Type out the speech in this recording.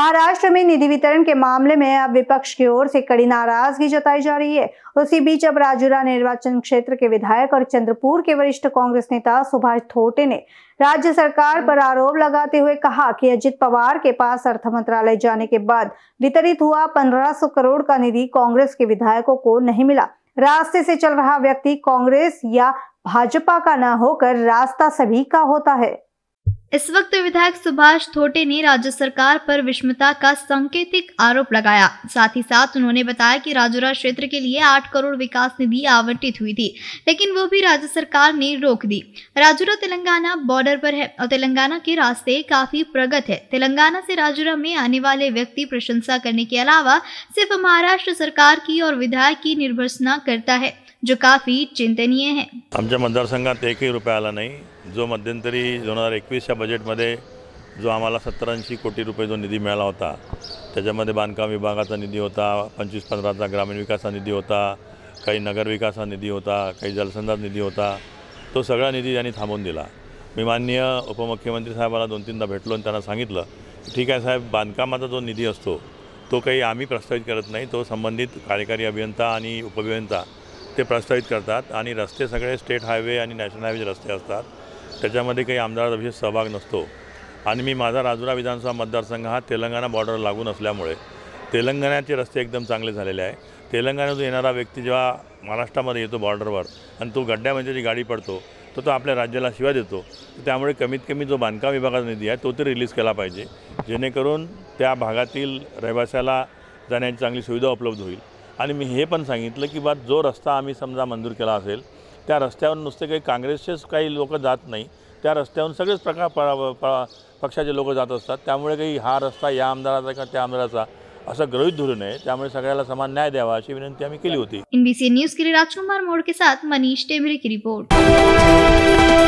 महाराष्ट्र में निधि वितरण के मामले में अब विपक्ष की ओर से कड़ी नाराजगी जताई जा रही है उसी बीच अब राजूरा निर्वाचन क्षेत्र के विधायक और चंद्रपुर के वरिष्ठ कांग्रेस नेता सुभाष थोटे ने राज्य सरकार पर आरोप लगाते हुए कहा कि अजित पवार के पास अर्थ मंत्रालय जाने के बाद वितरित हुआ पंद्रह करोड़ का निधि कांग्रेस के विधायकों को नहीं मिला रास्ते से चल रहा व्यक्ति कांग्रेस या भाजपा का न होकर रास्ता सभी का होता है इस वक्त विधायक सुभाष थोटे ने राज्य सरकार पर विषमता का संकेतिक आरोप लगाया साथ ही साथ उन्होंने बताया कि राजुरा क्षेत्र के लिए आठ करोड़ विकास निधि आवंटित हुई थी लेकिन वो भी राज्य सरकार ने रोक दी राजुरा तेलंगाना बॉर्डर पर है और तेलंगाना के रास्ते काफी प्रगत है तेलंगाना से राजुरा में आने वाले व्यक्ति प्रशंसा करने के अलावा सिर्फ महाराष्ट्र सरकार की और विधायक की निर्भरसना करता है जो काफी चिंतनीय आहे आमच्या मतदारसंघात एकही रुपया आला नाही जो मध्यंतरी दोन हजार एकवीसच्या बजेटमध्ये जो आम्हाला सत्तरऐंशी कोटी रुपये जो निधी मिळाला होता त्याच्यामध्ये बांधकाम विभागाचा निधी होता पंचवीस पंधराचा ग्रामीण विकास निधी होता काही नगरविकास निधी होता काही जलसंधार निधी होता तो सगळा निधी त्यांनी थांबवून दिला मी मान्य उपमुख्यमंत्री साहेबाला दोन तीनदा भेटलो आणि त्यांना सांगितलं ठीक आहे साहेब बांधकामाचा जो निधी असतो तो काही आम्ही प्रस्तावित करत नाही तो संबंधित कार्यकारी अभियंता आणि उपअभियंता ते प्रस्तावित करतात आणि रस्ते सगळे स्टेट हायवे आणि नॅशनल हायवेचे रस्ते असतात त्याच्यामध्ये काही आमदार विशेष सहभाग नसतो आणि मी माझा राजुरा विधानसभा मतदारसंघ हा तेलंगणा बॉर्डर लागून असल्यामुळे तेलंगणाचे रस्ते एकदम चांगले झालेले आहे तेलंगणातून येणारा व्यक्ती जेव्हा महाराष्ट्रामध्ये येतो बॉर्डरवर आणि तो गड्ड्यामध्ये म्हणजे जी गाडी पडतो तो तो आपल्या राज्याला शिवाय देतो त्यामुळे कमीत कमी जो बांधकाम विभागाचा निधी आहे तो तरी रिलीज केला पाहिजे जेणेकरून त्या भागातील रहिवाशाला जाण्याची चांगली सुविधा उपलब्ध होईल आणि मी हे पण सांगितलं की बा जो रस्ता आम्ही समजा मंजूर केला असेल त्या रस्त्यावर नुसते काही काँग्रेसचेच काही लोक जात नाही त्या रस्त्यावरून सगळेच प्रकार पक्षाचे लोक जात असतात त्यामुळे काही हा रस्ता या आमदाराचा का त्या आमदाराचा असं गृहित धरू नये त्यामुळे सगळ्याला समान न्याय द्यावा अशी विनंती आम्ही केली होती एनबीसी न्यूज के लिए राजकुमार मोडके साथ मनीष टेमरे की रिपोर्ट